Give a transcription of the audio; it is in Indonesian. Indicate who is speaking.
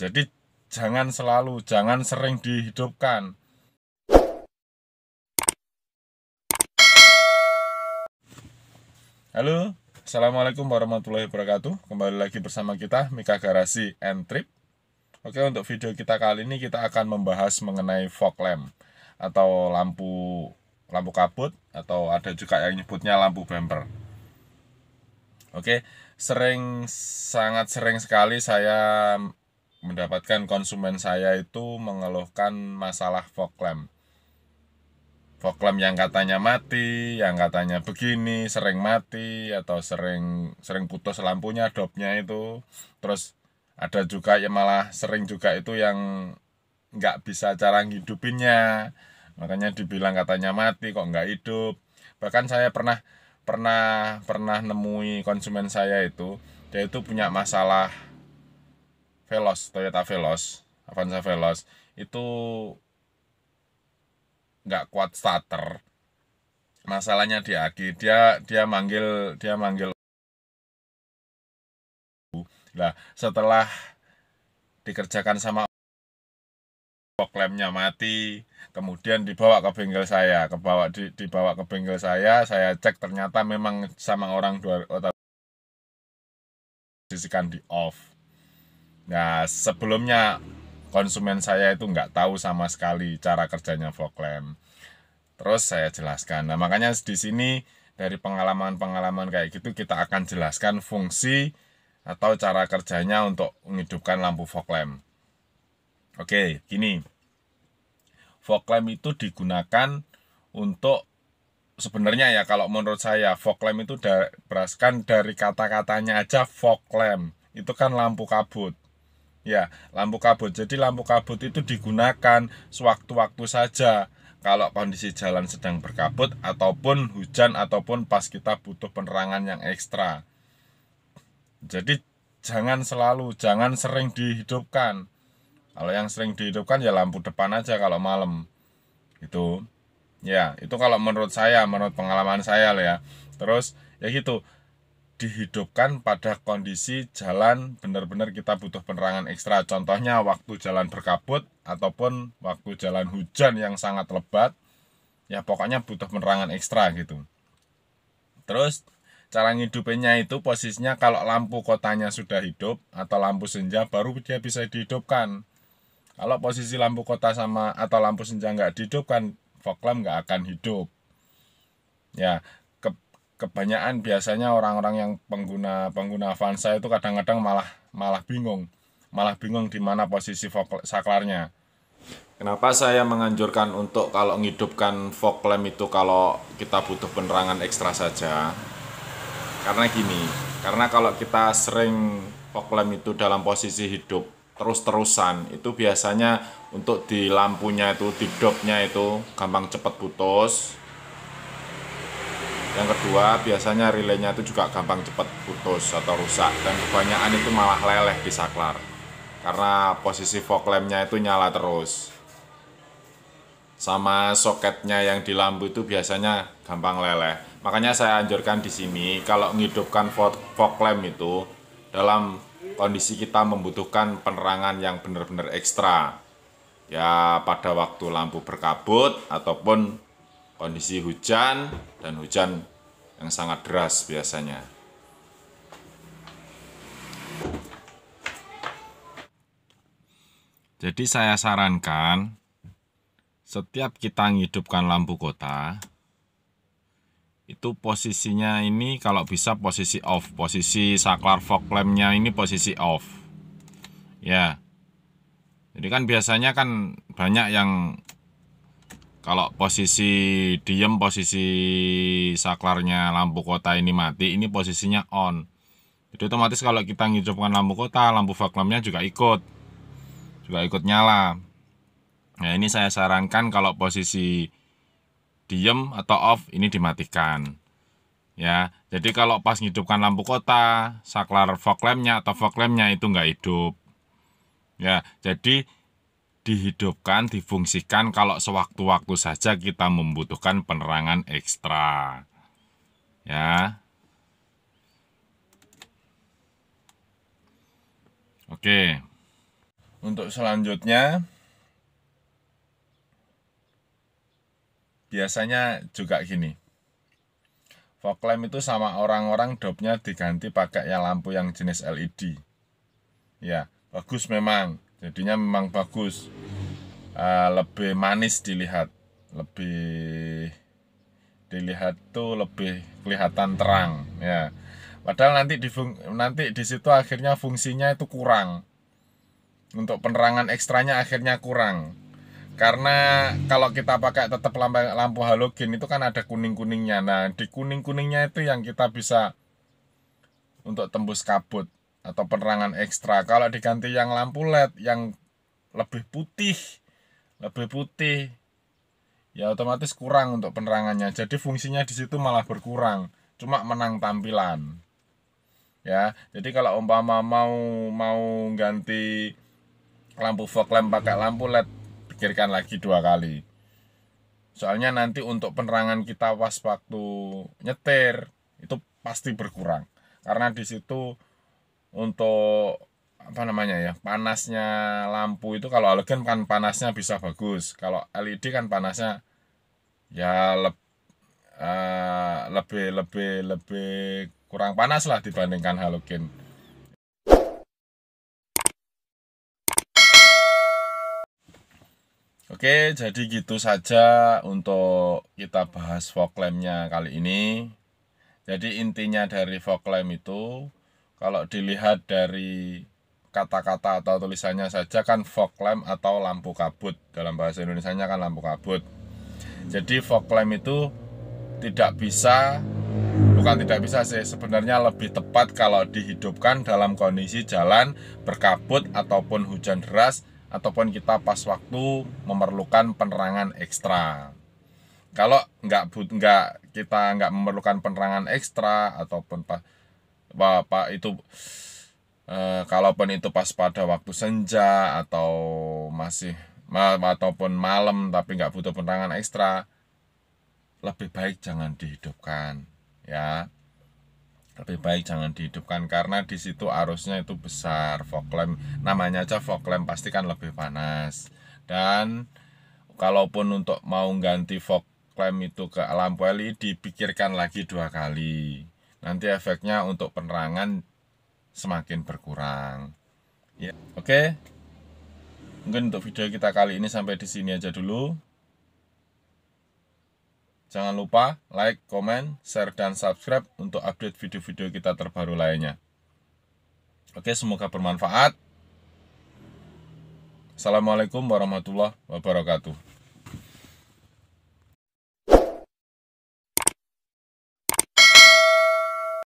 Speaker 1: Jadi jangan selalu, jangan sering dihidupkan. Halo, Assalamualaikum warahmatullahi wabarakatuh Kembali lagi bersama kita, Mika Garasi and Trip Oke, untuk video kita kali ini kita akan membahas mengenai fog lamp Atau lampu lampu kabut Atau ada juga yang nyebutnya lampu bumper Oke, sering, sangat sering sekali saya mendapatkan konsumen saya itu mengeluhkan masalah fog lamp. Fog lamp yang katanya mati, yang katanya begini, sering mati atau sering sering putus lampunya dopnya itu. Terus ada juga yang malah sering juga itu yang nggak bisa cara ngidupinnya. Makanya dibilang katanya mati kok nggak hidup. Bahkan saya pernah pernah pernah nemui konsumen saya itu dia itu punya masalah Veloz, Toyota Veloz, Avanza Veloz itu nggak kuat starter. Masalahnya di aki, dia dia manggil dia manggil. Nah, setelah dikerjakan sama fog lampnya mati kemudian dibawa ke bengkel saya kebawa di, dibawa ke bengkel saya saya cek ternyata memang sama orang dua otak sisikan di off Nah, sebelumnya konsumen saya itu nggak tahu sama sekali cara kerjanya fog lamp Terus saya jelaskan. Nah, makanya di sini dari pengalaman-pengalaman kayak gitu kita akan jelaskan fungsi atau cara kerjanya untuk menghidupkan lampu fog lamp. Oke, gini. Fog lamp itu digunakan untuk sebenarnya ya kalau menurut saya fog lamp itu berasal dari kata-katanya aja fog lamp. Itu kan lampu kabut. Ya, lampu kabut. Jadi lampu kabut itu digunakan sewaktu-waktu saja kalau kondisi jalan sedang berkabut ataupun hujan ataupun pas kita butuh penerangan yang ekstra. Jadi jangan selalu, jangan sering dihidupkan. Kalau yang sering dihidupkan ya lampu depan aja kalau malam. Itu. Ya, itu kalau menurut saya, menurut pengalaman saya lah ya. Terus ya gitu, dihidupkan pada kondisi jalan benar-benar kita butuh penerangan ekstra. Contohnya waktu jalan berkabut ataupun waktu jalan hujan yang sangat lebat. Ya pokoknya butuh penerangan ekstra gitu. Terus cara ngidupinnya itu posisinya kalau lampu kotanya sudah hidup atau lampu senja baru dia bisa dihidupkan. Kalau posisi lampu kota sama atau lampu senja nggak dihidupkan, fog lamp nggak akan hidup. Ya, kebanyakan biasanya orang-orang yang pengguna pengguna Avanza itu kadang-kadang malah malah bingung malah bingung di mana posisi saklarnya Kenapa saya menganjurkan untuk kalau ngidupkan fog lamp itu kalau kita butuh penerangan ekstra saja? Karena gini, karena kalau kita sering fog lamp itu dalam posisi hidup terus-terusan, itu biasanya untuk di lampunya itu, di dopnya itu gampang cepat putus, yang kedua biasanya relaynya itu juga gampang cepat putus atau rusak dan kebanyakan itu malah leleh di saklar karena posisi fog lampnya itu nyala terus sama soketnya yang di lampu itu biasanya gampang leleh makanya saya anjurkan di sini kalau menghidupkan fog, lamp itu dalam kondisi kita membutuhkan penerangan yang benar-benar ekstra ya pada waktu lampu berkabut ataupun kondisi hujan dan hujan yang sangat deras biasanya. Jadi saya sarankan setiap kita menghidupkan lampu kota itu posisinya ini kalau bisa posisi off, posisi saklar fog lampnya ini posisi off. Ya. Jadi kan biasanya kan banyak yang kalau posisi diem posisi saklarnya lampu kota ini mati ini posisinya on jadi otomatis kalau kita ngidupkan lampu kota lampu vakumnya juga ikut juga ikut nyala nah ini saya sarankan kalau posisi diem atau off ini dimatikan ya jadi kalau pas ngidupkan lampu kota saklar fog lampnya atau fog lampnya itu nggak hidup ya jadi dihidupkan, difungsikan kalau sewaktu-waktu saja kita membutuhkan penerangan ekstra. Ya. Oke. Untuk selanjutnya biasanya juga gini. Fog lamp itu sama orang-orang dopnya diganti pakai yang lampu yang jenis LED. Ya, bagus memang jadinya memang bagus ah, lebih manis dilihat lebih dilihat tuh lebih kelihatan terang ya padahal nanti di nanti di situ akhirnya fungsinya itu kurang untuk penerangan ekstranya akhirnya kurang karena kalau kita pakai tetap lampu, lampu halogen itu kan ada kuning-kuningnya nah di kuning-kuningnya itu yang kita bisa untuk tembus kabut atau penerangan ekstra. Kalau diganti yang lampu LED yang lebih putih, lebih putih, ya otomatis kurang untuk penerangannya. Jadi fungsinya di situ malah berkurang, cuma menang tampilan. Ya, jadi kalau umpama mau mau ganti lampu fog lamp pakai lampu LED, pikirkan lagi dua kali. Soalnya nanti untuk penerangan kita pas waktu nyetir itu pasti berkurang. Karena di situ untuk apa namanya ya panasnya lampu itu kalau halogen kan panasnya bisa bagus kalau LED kan panasnya ya le, uh, eh, lebih lebih lebih kurang panas lah dibandingkan halogen Oke, jadi gitu saja untuk kita bahas fog lampnya kali ini. Jadi intinya dari fog lamp itu kalau dilihat dari kata-kata atau tulisannya saja kan fog lamp atau lampu kabut dalam bahasa indonesia kan lampu kabut. Jadi fog lamp itu tidak bisa bukan tidak bisa sih sebenarnya lebih tepat kalau dihidupkan dalam kondisi jalan berkabut ataupun hujan deras ataupun kita pas waktu memerlukan penerangan ekstra. Kalau nggak nggak kita nggak memerlukan penerangan ekstra ataupun pas bapak itu eh, kalaupun itu pas pada waktu senja atau masih ma ataupun malam tapi nggak butuh penerangan ekstra lebih baik jangan dihidupkan ya lebih baik jangan dihidupkan karena di situ arusnya itu besar fog lamp namanya aja fog lamp pasti kan lebih panas dan kalaupun untuk mau ganti fog lamp itu ke lampu LED dipikirkan lagi dua kali nanti efeknya untuk penerangan semakin berkurang. Ya, oke. Okay? Mungkin untuk video kita kali ini sampai di sini aja dulu. Jangan lupa like, comment, share, dan subscribe untuk update video-video kita terbaru lainnya. Oke, semoga bermanfaat. Assalamualaikum warahmatullahi wabarakatuh.